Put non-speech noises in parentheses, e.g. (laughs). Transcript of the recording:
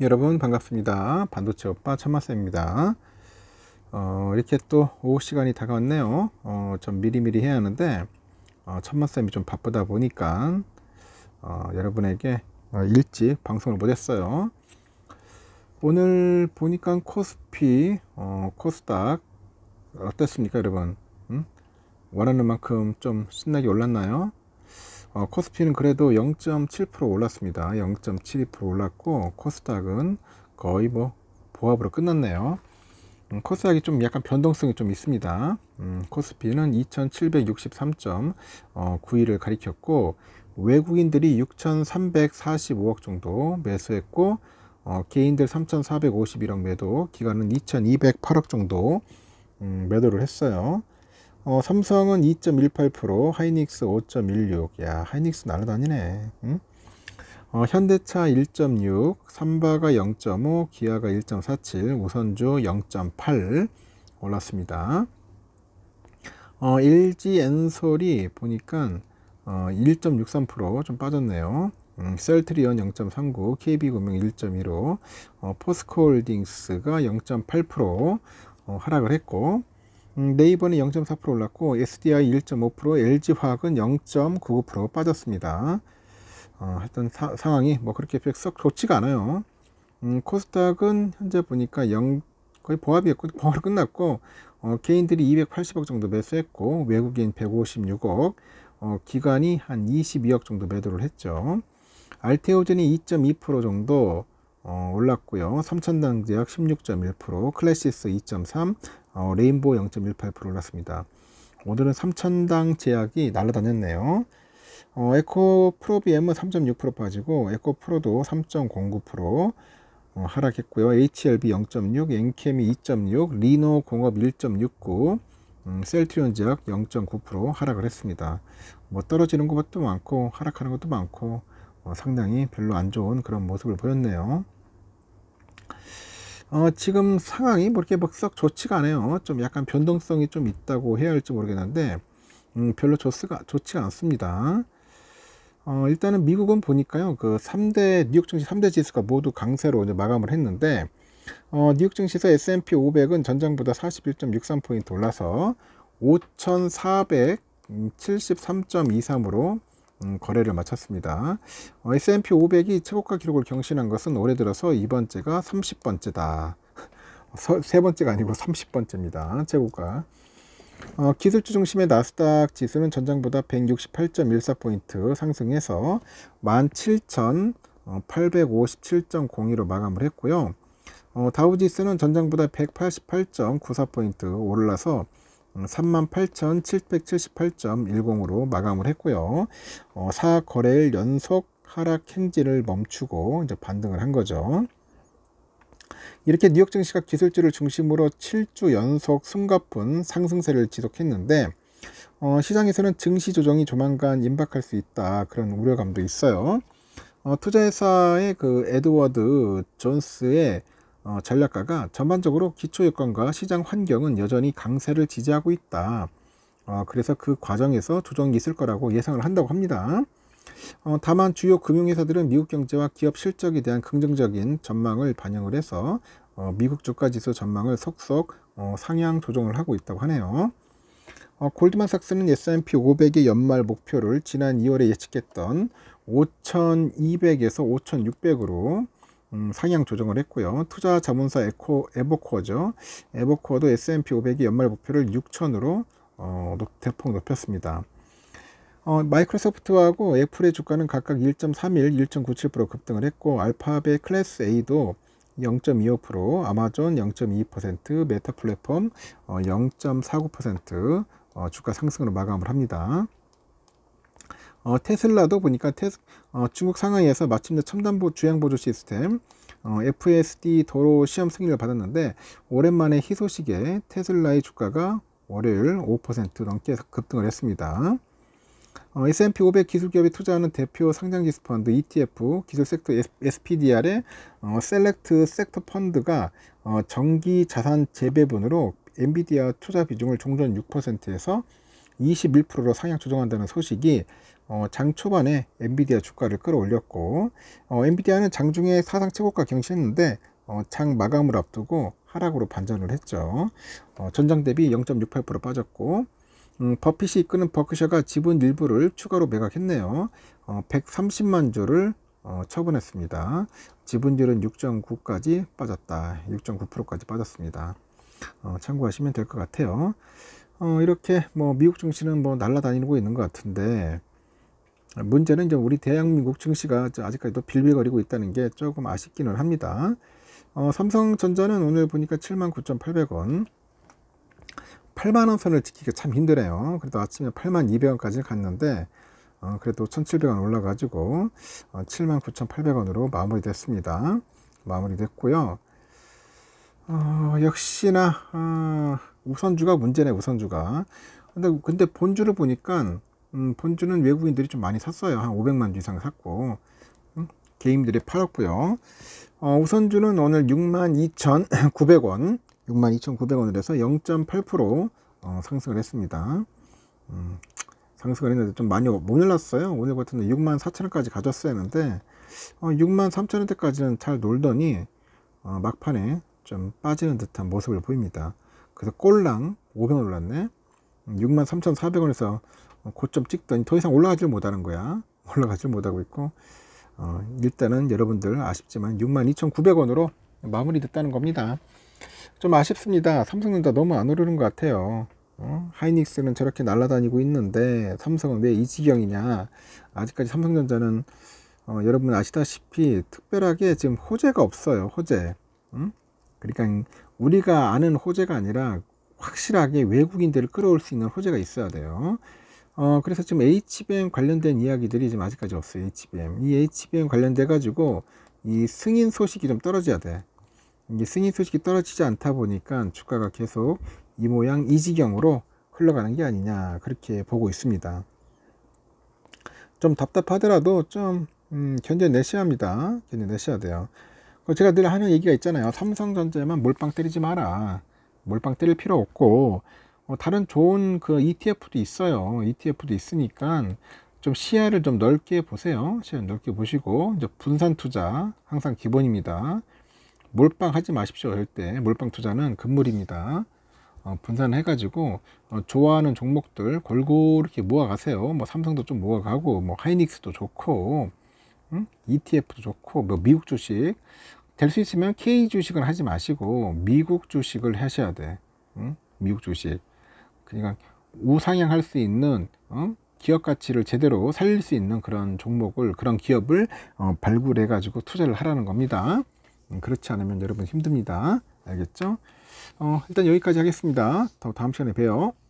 여러분 반갑습니다. 반도체 오빠 천마쌤입니다. 어, 이렇게 또 오후 시간이 다가왔네요. 어, 좀 미리미리 해야 하는데 어, 천마쌤이 좀 바쁘다 보니까 어, 여러분에게 어, 일찍 방송을 못했어요. 오늘 보니까 코스피, 어, 코스닥 어땠습니까 여러분? 응? 원하는 만큼 좀 신나게 올랐나요? 어, 코스피는 그래도 0.7% 올랐습니다. 0.72% 올랐고 코스닥은 거의 뭐 보합으로 끝났네요. 음, 코스닥이 좀 약간 변동성이 좀 있습니다. 음, 코스피는 2,763.91을 어, 가리켰고 외국인들이 6,345억 정도 매수했고 어, 개인들 3,451억 매도, 기간은 2,208억 정도 음, 매도를 했어요. 어, 삼성은 2.18%, 하이닉스 5.16. 야, 하이닉스 날아다니네. 응? 어, 현대차 1.6, 삼바가 0.5, 기아가 1.47, 우선주 0.8 올랐습니다. 어, LG 엔솔이 보니까 어, 1.63%좀 빠졌네요. 음, 셀트리온 0.39, KB금융 1.15, 어, 포스코홀딩스가 0.8% 어, 하락을 했고 음, 네이버는 0.4% 올랐고 SDI 1.5% LG화학은 0.99% 빠졌습니다. 어, 하여튼 사, 상황이 뭐 그렇게 썩 좋지가 않아요. 음, 코스닥은 현재 보니까 0, 거의 보합이었고 보합으로 끝났고 어, 개인들이 280억 정도 매수했고 외국인 156억 어, 기관이 한 22억 정도 매도를 했죠. 알테오젠이 2.2% 정도 어, 올랐고요. 삼천당제약 16.1%, 클래시스 2.3, 어, 레인보우 0.18% 올랐습니다. 오늘은 3천당 제약이 날라다녔네요. 어, 에코 프로비엠은 3.6% 빠지고 에코 프로도 3.09% 어, 하락했고요. HLB 0.6, 엔케미 2.6, 리노 공업 1.69, 음, 셀트리온 제약 0.9% 하락을 했습니다. 뭐 떨어지는 것도 많고 하락하는 것도 많고 어, 상당히 별로 안 좋은 그런 모습을 보였네요. 어, 지금 상황이 뭐 이렇게 막썩 좋지가 않아요. 어, 좀 약간 변동성이 좀 있다고 해야 할지 모르겠는데, 음, 별로 좋스가, 좋지가 않습니다. 어, 일단은 미국은 보니까요, 그 3대, 뉴욕 증시 3대 지수가 모두 강세로 이제 마감을 했는데, 어, 뉴욕 증시에서 S&P 500은 전장보다 41.63포인트 올라서 5,473.23으로 음, 거래를 마쳤습니다. S&P 500이 최고가 기록을 경신한 것은 올해 들어서 이번째가 30번째다. (laughs) 세 번째가 아니고 30번째입니다. 최고가. 어, 기술주 중심의 나스닥 지수는 전장보다 168.14포인트 상승해서 17,857.02로 마감을 했고요. 어, 다우지수는 전장보다 188.94포인트 올라서 38,778.10으로 마감을 했고요. 어, 4거래일 연속 하락 행진을 멈추고 이제 반등을 한 거죠. 이렇게 뉴욕 증시가 기술주를 중심으로 7주 연속 숨가쁜 상승세를 지속했는데 어, 시장에서는 증시 조정이 조만간 임박할 수 있다 그런 우려감도 있어요. 어, 투자회사의 그 에드워드 존스의 어, 전략가가 전반적으로 기초 여건과 시장 환경은 여전히 강세를 지지하고 있다. 어, 그래서 그 과정에서 조정이 있을 거라고 예상을 한다고 합니다. 어, 다만 주요 금융회사들은 미국 경제와 기업 실적에 대한 긍정적인 전망을 반영을 해서 어, 미국 주가지수 전망을 속속 어, 상향 조정을 하고 있다고 하네요. 어, 골드만삭스는 S&P 500의 연말 목표를 지난 2월에 예측했던 5,200에서 5,600으로 음, 상향 조정을 했고요. 투자 자문사 에코, 에버코어죠. 에버코어도 S&P 500이 연말 목표를 6천으로 어, 대폭 높였습니다. 어, 마이크로소프트하고 애플의 주가는 각각 1.31, 1.97% 급등을 했고 알파벳 클래스 A도 0.25%, 아마존 0.22%, 메타 플랫폼 0.49% 주가 상승으로 마감을 합니다. 어, 테슬라도 보니까 테스, 어, 중국 상하이에서 마침내 첨단 보, 주행 보조 시스템 어, FSD 도로 시험 승인을 받았는데 오랜만에 희소식에 테슬라의 주가가 월요일 5% 넘게 급등을 했습니다. 어, S&P 500 기술기업이 투자하는 대표 상장지수 펀드 ETF 기술 섹터 SPDR의 어, 셀렉트 섹터 펀드가 어, 정기 자산 재배분으로 엔비디아 투자 비중을 종전 6%에서 21%로 상향 조정한다는 소식이 어, 장 초반에 엔비디아 주가를 끌어올렸고 어, 엔비디아는 장중에 사상 최고가 경신했는데 어, 장 마감을 앞두고 하락으로 반전을 했죠. 어, 전장 대비 0.68% 빠졌고 음, 버핏이 이끄는 버크셔가 지분 일부를 추가로 매각했네요. 어, 130만 주를 어, 처분했습니다. 지분율은 6.9까지 빠졌다. 6.9%까지 빠졌습니다. 어, 참고하시면 될 것 같아요. 어, 이렇게 뭐 미국 증시는 뭐 날라다니고 있는 것 같은데 문제는 이제 우리 대한민국 증시가 아직까지도 빌빌거리고 있다는 게 조금 아쉽기는 합니다. 어, 삼성전자는 오늘 보니까 79,800원 8만원 선을 지키기가 참 힘드네요. 그래도 아침에 8만 200원까지 갔는데 어, 그래도 1,700원 올라가지고 어, 79,800원으로 마무리됐습니다. 마무리됐고요. 어, 역시나 어, 우선주가 문제네 우선주가 근데 근데 본주를 보니까 음, 본주는 외국인들이 좀 많이 샀어요 한 500만 주 이상 샀고 음, 개인들이 팔았고요 어, 우선주는 오늘 62,900원 62,900원을 해서 0.8% 어, 상승을 했습니다 음, 상승을 했는데 좀 많이 못 올랐어요 오늘 같은 데 64,000원까지 가졌어야 했는데 어, 63,000원대까지는 잘 놀더니 어, 막판에 좀 빠지는 듯한 모습을 보입니다 그래서 꼴랑 500원 올랐네 63,400원에서 고점 찍더니 더 이상 올라가질 못하는 거야 올라가질 못하고 있고 어, 일단은 여러분들 아쉽지만 62,900원으로 마무리됐다는 겁니다 좀 아쉽습니다 삼성전자 너무 안 오르는 것 같아요 어? 하이닉스는 저렇게 날아다니고 있는데 삼성은 왜 이 지경이냐 아직까지 삼성전자는 어, 여러분 아시다시피 특별하게 지금 호재가 없어요 호재 응? 그러니까 우리가 아는 호재가 아니라 확실하게 외국인들을 끌어올 수 있는 호재가 있어야 돼요. 어, 그래서 지금 HBM 관련된 이야기들이 지금 아직까지 없어요. HBM. 이 HBM 관련돼가지고 이 승인 소식이 좀 떨어져야 돼. 이게 승인 소식이 떨어지지 않다 보니까 주가가 계속 이 모양 이 지경으로 흘러가는 게 아니냐 그렇게 보고 있습니다. 좀 답답하더라도 좀 음, 견뎌내셔야 합니다. 견뎌내셔야 돼요. 어, 제가 늘 하는 얘기가 있잖아요. 삼성전자만 에 몰빵 때리지 마라. 몰빵 때릴 필요 없고 어, 다른 좋은 그 ETF도 있어요. ETF도 있으니까 좀 시야를 좀 넓게 보세요. 시야 를 넓게 보시고 이제 분산 투자 항상 기본입니다. 몰빵 하지 마십시오. 절대 몰빵 투자는 금물입니다. 어, 분산해가지고 어, 좋아하는 종목들 골고루 이렇게 모아가세요. 뭐 삼성도 좀 모아가고 뭐 하이닉스도 좋고 ETF도 좋고 뭐 미국 주식 될 수 있으면 K 주식은 하지 마시고 미국 주식을 하셔야 돼. 미국 주식. 그러니까 우상향할 수 있는 어? 기업 가치를 제대로 살릴 수 있는 그런 종목을 그런 기업을 어, 발굴해 가지고 투자를 하라는 겁니다. 음, 그렇지 않으면 여러분 힘듭니다. 알겠죠? 어, 일단 여기까지 하겠습니다. 다음 시간에 봬요.